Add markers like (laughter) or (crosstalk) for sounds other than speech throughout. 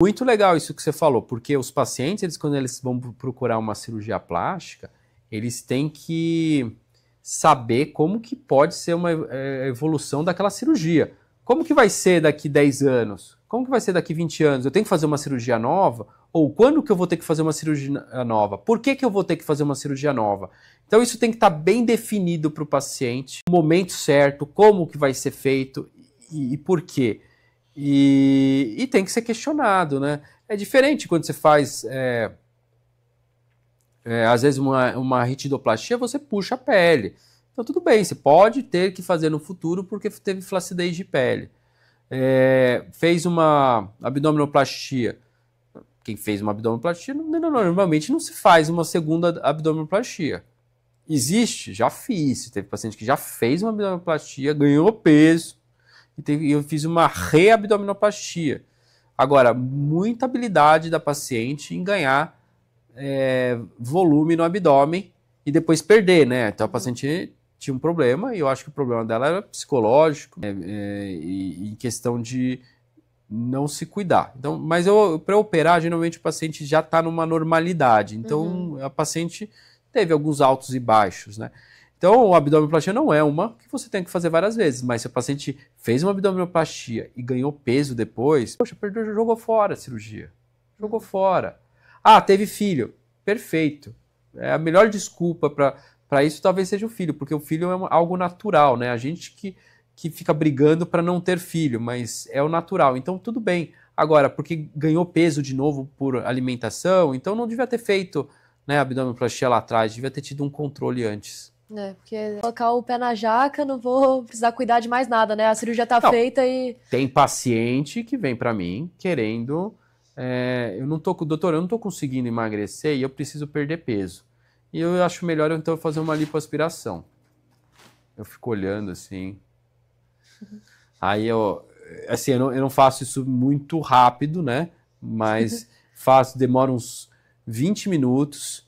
Muito legal isso que você falou, porque os pacientes, eles, quando eles vão procurar uma cirurgia plástica, eles têm que saber como que pode ser uma é, evolução daquela cirurgia. Como que vai ser daqui 10 anos? Como que vai ser daqui 20 anos? Eu tenho que fazer uma cirurgia nova? Ou quando que eu vou ter que fazer uma cirurgia nova? Por que, que eu vou ter que fazer uma cirurgia nova? Então isso tem que estar tá bem definido para o paciente, o momento certo, como que vai ser feito e, e por quê. E, e tem que ser questionado, né? É diferente quando você faz, é, é, às vezes, uma, uma retidoplastia, você puxa a pele. Então, tudo bem, você pode ter que fazer no futuro porque teve flacidez de pele. É, fez uma abdominoplastia. Quem fez uma abdominoplastia, não, não, normalmente não se faz uma segunda abdominoplastia. Existe? Já fiz. Teve paciente que já fez uma abdominoplastia, ganhou peso, e, teve, eu fiz uma reabdominoplastia. Agora, muita habilidade da paciente em ganhar é, volume no abdômen e depois perder, né? Então a paciente tinha um problema e eu acho que o problema dela era psicológico né? é, é, e, em questão de não se cuidar. Então, mas eu para operar geralmente o paciente já está numa normalidade. Então uhum. a paciente teve alguns altos e baixos, né? Então, o abdominoplastia não é uma que você tem que fazer várias vezes, mas se o paciente fez uma abdominoplastia e ganhou peso depois, poxa, perdeu, jogou fora a cirurgia. Jogou fora. Ah, teve filho. Perfeito. É a melhor desculpa para isso talvez seja o filho, porque o filho é uma, algo natural, né? A gente que, que fica brigando para não ter filho, mas é o natural. Então, tudo bem. Agora, porque ganhou peso de novo por alimentação, então não devia ter feito né, abdominoplastia lá atrás, devia ter tido um controle antes. É, porque colocar o pé na jaca, não vou precisar cuidar de mais nada, né? A cirurgia tá não, feita e. Tem paciente que vem para mim querendo. É, eu não tô, doutor, eu não tô conseguindo emagrecer e eu preciso perder peso. E eu acho melhor então fazer uma lipoaspiração. Eu fico olhando assim. Uhum. Aí eu, assim, eu não, eu não faço isso muito rápido, né? Mas uhum. faço, demora uns 20 minutos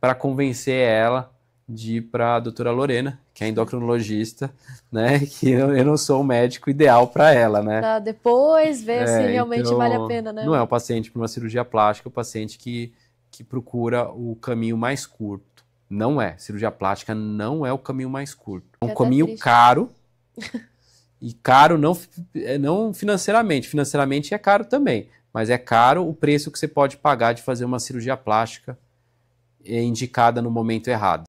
para convencer ela de ir para a doutora Lorena, que é endocrinologista, né? (laughs) Que eu, eu não sou o médico ideal para ela, né? Pra depois ver é, se realmente então, vale a pena, né? Não é o paciente para uma cirurgia plástica, é o paciente que, que procura o caminho mais curto. Não é. Cirurgia plástica não é o caminho mais curto. É um é caminho triste. caro. (laughs) e caro não, é, não financeiramente. Financeiramente é caro também. Mas é caro o preço que você pode pagar de fazer uma cirurgia plástica é, indicada no momento errado.